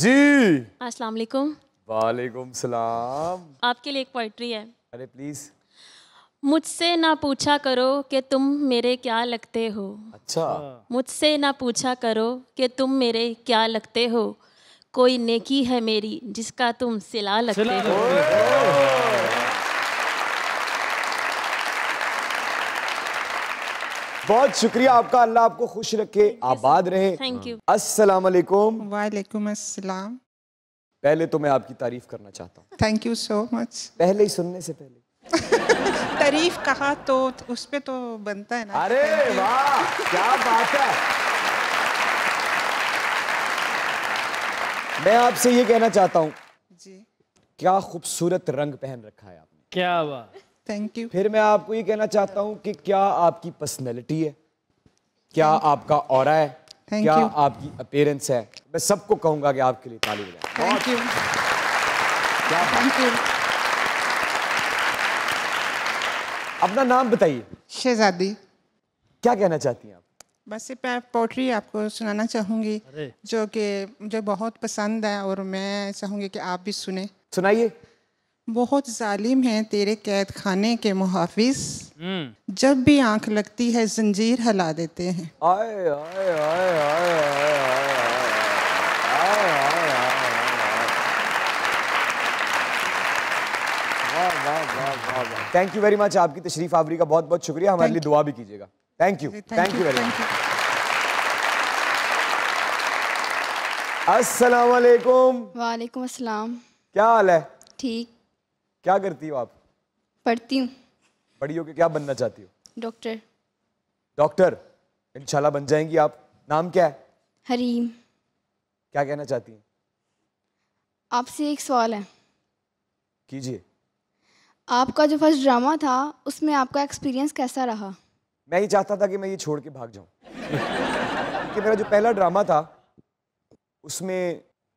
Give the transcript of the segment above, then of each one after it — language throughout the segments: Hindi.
जी अस्सलाम वालेकुम वालेकुम सलाम आपके लिए एक पोइट्री है अरे प्लीज मुझसे ना पूछा करो कि तुम मेरे क्या लगते हो अच्छा मुझसे ना पूछा करो कि तुम मेरे क्या लगते हो कोई नेकी है मेरी जिसका तुम सिला लगते हो बहुत शुक्रिया आपका अल्लाह आपको खुश रखे आबाद रहे थैंक यू अस्सलाम वालेकुम अस्सलाम पहले तो मैं आपकी तारीफ करना चाहता हूँ थैंक यू सो मच पहले ही सुनने से पहले तारीफ कहा तो उस पर तो बनता है ना अरे वाह क्या बात है मैं आपसे ये कहना चाहता हूँ क्या खूबसूरत रंग पहन रखा है आपने क्या बात थैंक यू फिर मैं आपको ये कहना चाहता हूँ कि क्या आपकी पर्सनैलिटी है क्या Thank आपका और है Thank क्या you. आपकी अपेयरेंस है मैं सबको कहूंगा कि आपके लिए ताली बजाएं थैंक यू थैंक यू अपना नाम बताइए शहजादी क्या कहना चाहती हैं आप बस मैं पोट्री आपको सुनाना चाहूंगी जो कि मुझे बहुत पसंद है और मैं चाहूंगी कि आप भी सुने सुनाइए बहुत जालिम है तेरे कैद खाने के मुहाफिज जब भी आंख लगती है जंजीर हिला देते हैं थैंक यू वेरी मच आपकी तशरीफ आवरी का बहुत बहुत शुक्रिया हमारे लिए दुआ भी कीजिएगा thank you thank you very much अस्सलाम वालेकुम वालेकुम क्या हाल है ठीक क्या करती हो आप पढ़ती हूँ हो होकर क्या बनना चाहती हो डॉक्टर डॉक्टर इंशाल्लाह बन जाएंगी आप नाम क्या है हरीम क्या कहना चाहती हैं आपसे एक सवाल है कीजिए आपका जो फर्स्ट ड्रामा था उसमें आपका एक्सपीरियंस कैसा रहा मैं ये चाहता था कि मैं ये छोड़ के भाग जाऊं कि मेरा जो पहला ड्रामा था उसमें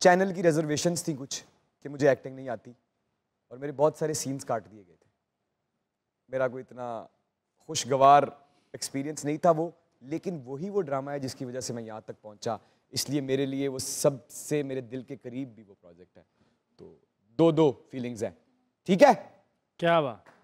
चैनल की रिजर्वेशंस थी कुछ कि मुझे एक्टिंग नहीं आती और मेरे बहुत सारे सीन्स काट दिए गए थे मेरा कोई इतना खुशगवार एक्सपीरियंस नहीं था वो लेकिन वही वो ड्रामा है जिसकी वजह से मैं यहाँ तक पहुँचा इसलिए मेरे लिए वो सबसे मेरे दिल के करीब भी वो प्रोजेक्ट है तो दो दो फीलिंग्स हैं ठीक है क्या बात